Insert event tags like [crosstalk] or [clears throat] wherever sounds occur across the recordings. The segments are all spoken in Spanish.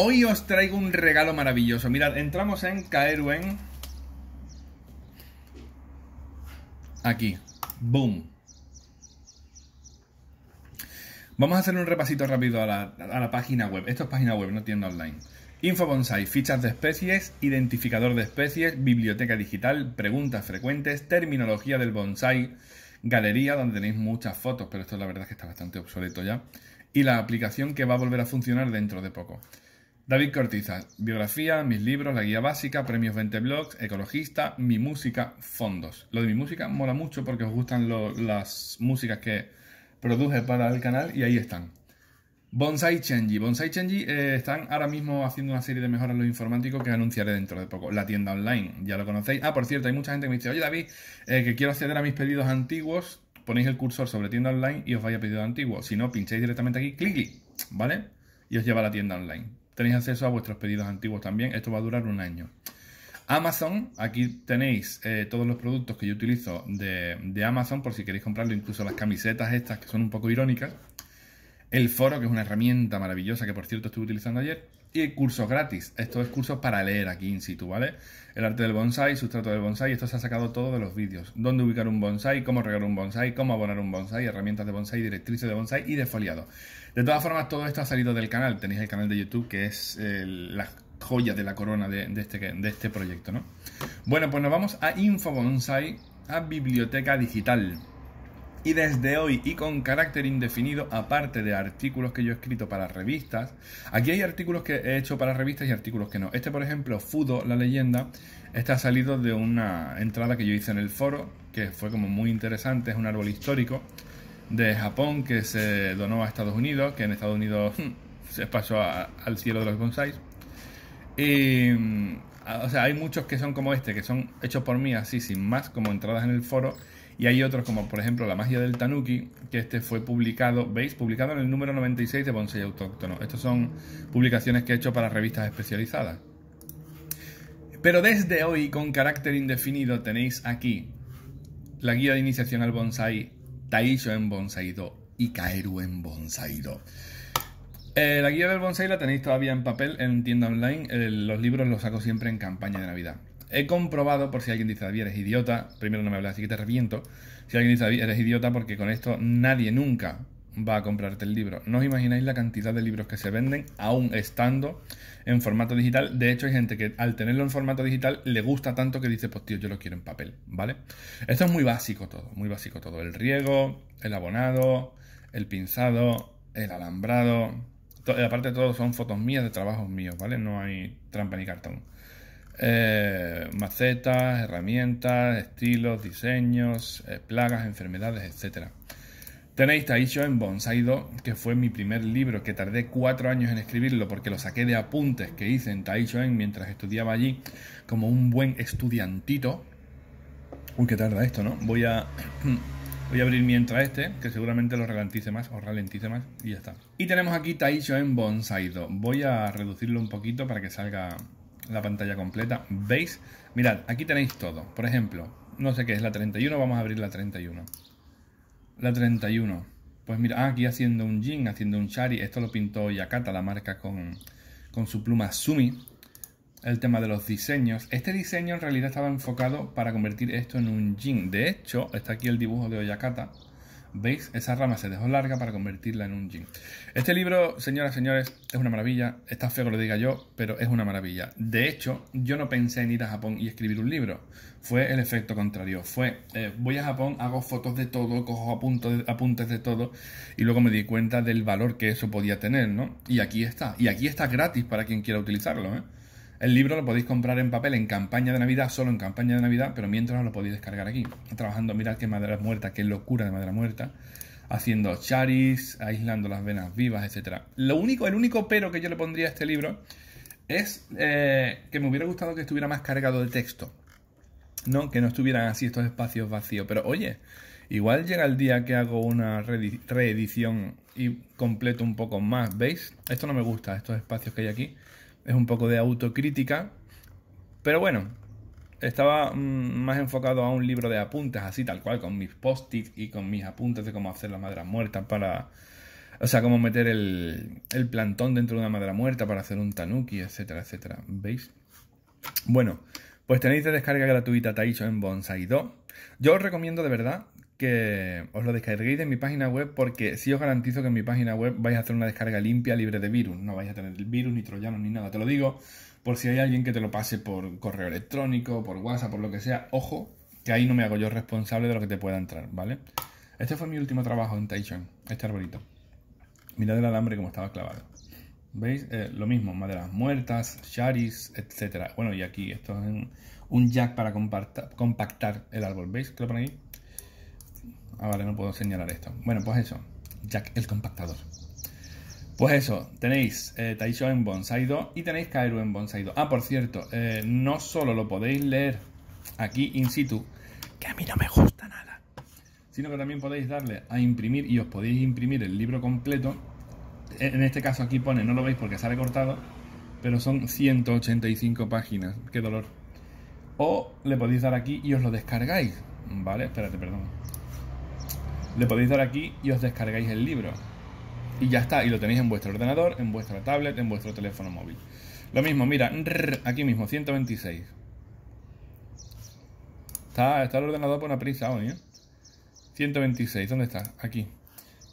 Hoy os traigo un regalo maravilloso. Mirad, entramos en en Aquí. Boom. Vamos a hacer un repasito rápido a la, página web. Esto es página web, no tienda online. Info Bonsai, fichas de especies, identificador de especies, biblioteca digital, preguntas frecuentes, terminología del bonsai, galería donde tenéis muchas fotos, pero esto la verdad es que está bastante obsoleto ya, y la aplicación que va a volver a funcionar dentro de poco. David Cortizas, biografía, mis libros, la guía básica, premios 20 blogs, ecologista, mi música, fondos. Lo de mi música mola mucho porque os gustan las músicas que produje para el canal y ahí están. Bonsai Chenji. Bonsai Chenji eh, están ahora mismo haciendo una serie de mejoras en lo informático que anunciaré dentro de poco. La tienda online, ya lo conocéis. Ah, por cierto, hay mucha gente que me dice, oye David, eh, que quiero acceder a mis pedidos antiguos. Ponéis el cursor sobre tienda online y os vais a pedido antiguo. Si no, pincháis directamente aquí, clic, ¿vale? Y os lleva a la tienda online. Tenéis acceso a vuestros pedidos antiguos también. Esto va a durar un año. Amazon, aquí tenéis eh, todos los productos que yo utilizo de, Amazon por si queréis comprarlo, incluso las camisetas estas que son un poco irónicas. El foro, que es una herramienta maravillosa que por cierto estuve utilizando ayer. Y cursos gratis. Esto es cursos para leer aquí in situ, ¿vale? El arte del bonsai, sustrato del bonsai. Esto se ha sacado todo de los vídeos. Dónde ubicar un bonsai, cómo regar un bonsai, cómo abonar un bonsai, herramientas de bonsai, directrices de bonsai y de foliado. De todas formas, todo esto ha salido del canal. Tenéis el canal de YouTube que es la joya de la corona de, este, de este proyecto, ¿no? Bueno, pues nos vamos a Infobonsai, a Biblioteca Digital. Y desde hoy y con carácter indefinido, aparte de artículos que yo he escrito para revistas, aquí hay artículos que he hecho para revistas y artículos que no. Este, por ejemplo, Fudo, la leyenda, está salido de una entrada que yo hice en el foro, que fue como muy interesante, es un árbol histórico de Japón que se donó a Estados Unidos, que en Estados Unidos hmm, se pasó al cielo de los bonsais. Y, mm, o sea, hay muchos que son como este, que son hechos por mí así, sin más, como entradas en el foro. Y hay otros como, por ejemplo, La magia del Tanuki, que este fue publicado, ¿veis? Publicado en el número 96 de Bonsai Autóctono. Estos son publicaciones que he hecho para revistas especializadas. Pero desde hoy, con carácter indefinido, tenéis aquí la guía de iniciación al bonsai en Bonsaido y en Bonsaido. Eh, la guía del bonsai la tenéis todavía en papel en tienda online. Eh, los libros los saco siempre en campaña de Navidad. He comprobado, por si alguien dice, David, eres idiota. Primero no me hablas, así que te reviento. Si alguien dice, David, eres idiota, porque con esto nadie nunca va a comprarte el libro. No os imagináis la cantidad de libros que se venden aún estando en formato digital. De hecho, hay gente que al tenerlo en formato digital le gusta tanto que dice, pues tío, yo lo quiero en papel, ¿vale? Esto es muy básico todo, muy básico todo. El riego, el abonado, el pinzado, el alambrado. Aparte de todo, son fotos mías de trabajos míos, ¿vale? No hay trampa ni cartón. Eh, macetas, herramientas, estilos, diseños, eh, plagas, enfermedades, etcétera. Tenéis Taisho en Bonsaido, que fue mi primer libro, que tardé cuatro años en escribirlo porque lo saqué de apuntes que hice en Taishoen mientras estudiaba allí, como un buen estudiantito. Uy, qué tarda esto, ¿no? Voy a, [clears throat] voy a abrir mientras este, que seguramente lo ralentice más o ralentice más, y ya está. Y tenemos aquí Taishoen en Bonsaido. Voy a reducirlo un poquito para que salga la pantalla completa. ¿Veis? Mirad, aquí tenéis todo. Por ejemplo, no sé qué es la 31, vamos a abrir la 31. La 31. Pues mira, aquí haciendo un jean, haciendo un Shari. Esto lo pintó Yakata, la marca con, con su pluma Sumi. El tema de los diseños. Este diseño en realidad estaba enfocado para convertir esto en un jean. De hecho, está aquí el dibujo de Oyakata ¿Veis? Esa rama se dejó larga para convertirla en un jean. Este libro, señoras y señores, es una maravilla. Está feo lo diga yo, pero es una maravilla. De hecho, yo no pensé en ir a Japón y escribir un libro. Fue el efecto contrario. Fue, eh, voy a Japón, hago fotos de todo, cojo apuntes de todo y luego me di cuenta del valor que eso podía tener, ¿no? Y aquí está. Y aquí está gratis para quien quiera utilizarlo, ¿eh? El libro lo podéis comprar en papel en campaña de Navidad, solo en campaña de Navidad, pero mientras lo podéis descargar aquí. Trabajando, mirad qué madera muerta, qué locura de madera muerta. Haciendo charis, aislando las venas vivas, etc. Lo único, el único pero que yo le pondría a este libro es eh, que me hubiera gustado que estuviera más cargado de texto. No, que no estuvieran así estos espacios vacíos. Pero oye, igual llega el día que hago una reedición y completo un poco más. ¿Veis? Esto no me gusta, estos espacios que hay aquí es un poco de autocrítica, pero bueno, estaba mm, más enfocado a un libro de apuntes, así tal cual, con mis post its y con mis apuntes de cómo hacer la madera Muerta para. O sea, cómo meter el, el plantón dentro de una madera muerta para hacer un tanuki, etcétera, etcétera. ¿Veis? Bueno, pues tenéis de descarga gratuita Taicho en Bonsai 2. Yo os recomiendo de verdad que os lo descarguéis de mi página web porque sí os garantizo que en mi página web vais a hacer una descarga limpia, libre de virus. No vais a tener virus, ni troyanos, ni nada. Te lo digo por si hay alguien que te lo pase por correo electrónico, por WhatsApp, por lo que sea. Ojo, que ahí no me hago yo responsable de lo que te pueda entrar, ¿vale? Este fue mi último trabajo en Taichung este arbolito. Mirad el alambre como estaba clavado. ¿Veis? Eh, lo mismo, maderas muertas, charis, etcétera. Bueno, y aquí, esto es un, jack para compactar, el árbol. ¿Veis que lo ponen ahí Ah, vale, no puedo señalar esto. Bueno, pues eso. Jack el compactador. Pues eso, tenéis eh, Taisho en Bonsai 2 y tenéis Kairu en Bonsai 2. Ah, por cierto, eh, no solo lo podéis leer aquí in situ, que a mí no me gusta nada, sino que también podéis darle a imprimir y os podéis imprimir el libro completo. En este caso aquí pone, no lo veis porque sale cortado, pero son 185 páginas, qué dolor. O le podéis dar aquí y os lo descargáis. Vale, espérate, perdón. Le podéis dar aquí y os descargáis el libro. Y ya está, y lo tenéis en vuestro ordenador, en vuestra tablet, en vuestro teléfono móvil. Lo mismo, mira, aquí mismo, 126. Está, está el ordenador por una prisa hoy, ¿eh? 126, ¿dónde está? Aquí.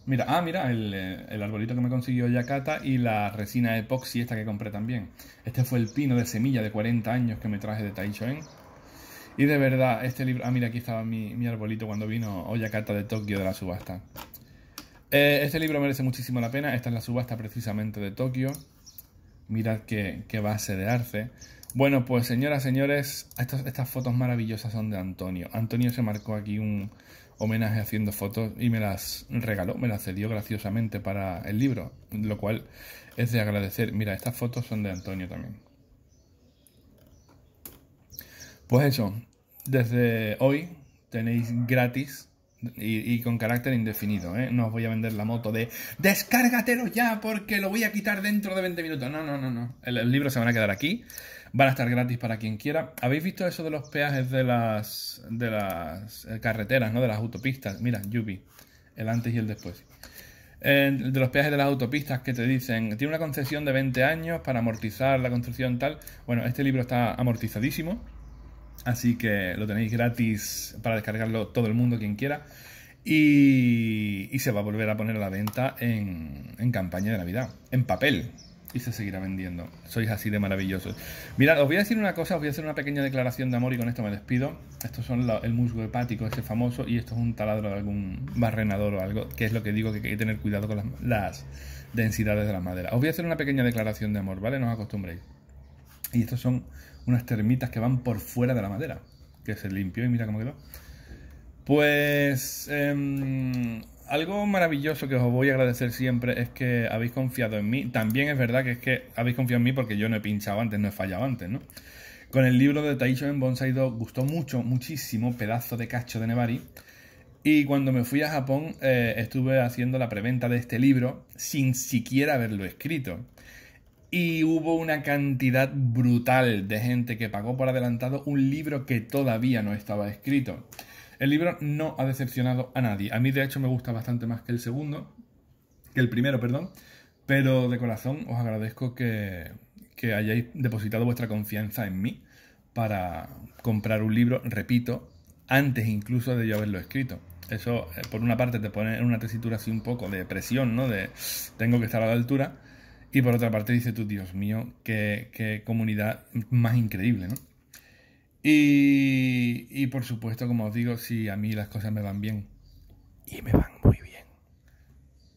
Mira, ah, mira, el, eh, arbolito que me consiguió Yakata y la resina epoxi esta que compré también. Este fue el pino de semilla de 40 años que me traje de ¿eh? Y de verdad, este libro... Ah, mira, aquí estaba mi, arbolito cuando vino carta de Tokio de la subasta. Eh, este libro merece muchísimo la pena. Esta es la subasta precisamente de Tokio. Mirad qué, base de arce. Bueno, pues señoras, señores, estas fotos maravillosas son de Antonio. Antonio se marcó aquí un homenaje haciendo fotos y me las regaló, me las cedió graciosamente para el libro, lo cual es de agradecer. Mira, estas fotos son de Antonio también. Pues eso, desde hoy tenéis gratis y, con carácter indefinido, ¿eh? No os voy a vender la moto de descárgatelo ya porque lo voy a quitar dentro de 20 minutos. No, no, no, no. El, libro se van a quedar aquí. Van a estar gratis para quien quiera. ¿Habéis visto eso de los peajes de las, de las eh, carreteras, ¿no? De las autopistas. Mira, Yubi, el antes y el después. Eh, de los peajes de las autopistas que te dicen, tiene una concesión de 20 años para amortizar la construcción tal. Bueno, este libro está amortizadísimo Así que lo tenéis gratis para descargarlo todo el mundo, quien quiera. Y, y se va a volver a poner a la venta en, en campaña de Navidad, en papel, y se seguirá vendiendo. Sois así de maravillosos. Mirad, os voy a decir una cosa, os voy a hacer una pequeña declaración de amor y con esto me despido. Estos son el musgo hepático, ese famoso, y esto es un taladro de algún barrenador o algo, que es lo que digo que hay que tener cuidado con las, las densidades de la madera. Os voy a hacer una pequeña declaración de amor, ¿vale? No os acostumbréis. Y estos son unas termitas que van por fuera de la madera, que se limpió y mira cómo quedó. Pues em, algo maravilloso que os voy a agradecer siempre es que habéis confiado en mí. También es verdad que es que habéis confiado en mí porque yo no he pinchado antes, no he fallado antes, ¿no? Con el libro de Taisho en Bonsai 2 gustó mucho, muchísimo, pedazo de cacho de Nevari. Y cuando me fui a Japón eh, estuve haciendo la preventa de este libro sin siquiera haberlo escrito. Y hubo una cantidad brutal de gente que pagó por adelantado un libro que todavía no estaba escrito. El libro no ha decepcionado a nadie. A mí de hecho me gusta bastante más que el segundo, que el primero, perdón. Pero de corazón os agradezco que, que hayáis depositado vuestra confianza en mí para comprar un libro, repito, antes incluso de yo haberlo escrito. Eso, eh, por una parte, te pone en una tesitura así un poco de presión, ¿no? De tengo que estar a la altura y por otra parte dice tú, Dios mío, qué, comunidad más increíble, ¿no? Y, y, por supuesto, como os digo, si a mí las cosas me van bien, y me van muy bien,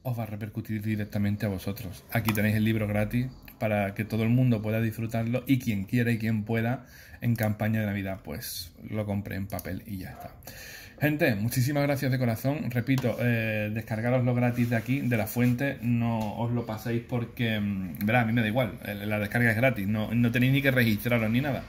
os va a repercutir directamente a vosotros. Aquí tenéis el libro gratis para que todo el mundo pueda disfrutarlo y quien quiera y quien pueda en campaña de Navidad, pues lo compre en papel y ya está. Gente, muchísimas gracias de corazón. Repito, eh, descargaros lo gratis de aquí, de la fuente. No os lo paséis porque, mm, verá, a mí me da igual. La descarga es gratis, no, tenéis ni que registraros ni nada.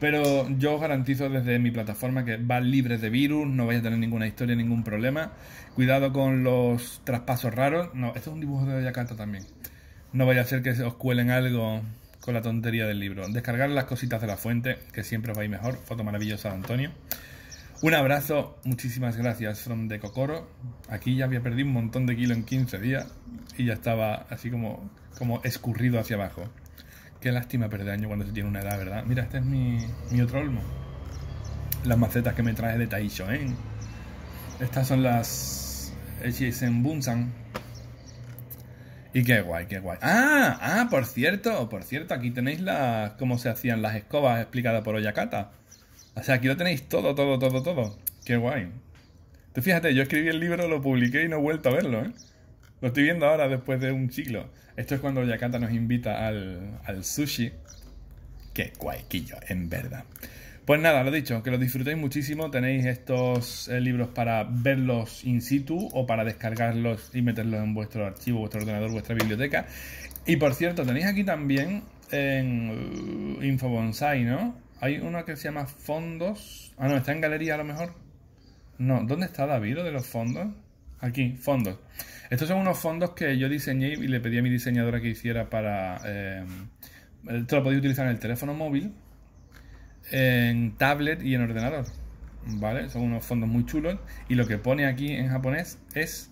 Pero yo os garantizo desde mi plataforma que va libre de virus, no vais a tener ninguna historia, ningún problema. Cuidado con los traspasos raros. No, esto es un dibujo de Yakata también. No vaya a ser que os cuelen algo con la tontería del libro. Descargar las cositas de la fuente, que siempre os va mejor. Foto maravillosa de Antonio. Un abrazo, muchísimas gracias from de Cocoro. Aquí ya había perdido un montón de kilo en 15 días y ya estaba así como, como escurrido hacia abajo. Qué lástima perder año cuando se tiene una edad, ¿verdad? Mira, este es mi, mi otro olmo. Las macetas que me traje de Taisho, ¿eh? Estas son las en Bunsan. Y qué guay, qué guay. Ah, ah, por cierto, por cierto, aquí tenéis las cómo se hacían las escobas explicadas por Oyakata. O sea, aquí lo tenéis todo, todo, todo, todo. Qué guay. Tú fíjate, yo escribí el libro, lo publiqué y no he vuelto a verlo, ¿eh? Lo estoy viendo ahora después de un ciclo Esto es cuando Yakata nos invita al, al sushi. Qué guayquillo, en verdad. Pues nada, lo dicho, que lo disfrutéis muchísimo. Tenéis estos eh, libros para verlos in situ o para descargarlos y meterlos en vuestro archivo, vuestro ordenador, vuestra biblioteca. Y por cierto, tenéis aquí también en eh, Infobonsai, ¿no? Hay uno que se llama Fondos. Ah, no, está en galería a lo mejor. No, ¿dónde está David lo de los fondos? Aquí, fondos. Estos son unos fondos que yo diseñé y le pedí a mi diseñadora que hiciera para... esto eh, lo podéis utilizar en el teléfono móvil, en tablet y en ordenador. ¿Vale? Son unos fondos muy chulos. Y lo que pone aquí en japonés es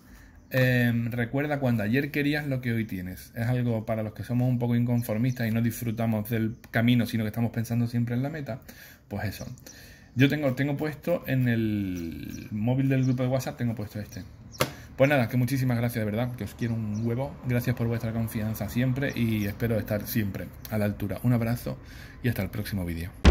Em, recuerda cuando ayer querías lo que hoy tienes. Es algo para los que somos un poco inconformistas y no disfrutamos del camino, sino que estamos pensando siempre en la meta. Pues eso. Yo tengo, tengo puesto en el móvil del grupo de WhatsApp, tengo puesto este. Pues nada, que muchísimas gracias de verdad, que os quiero un huevo. Gracias por vuestra confianza siempre y espero estar siempre a la altura. Un abrazo y hasta el próximo vídeo.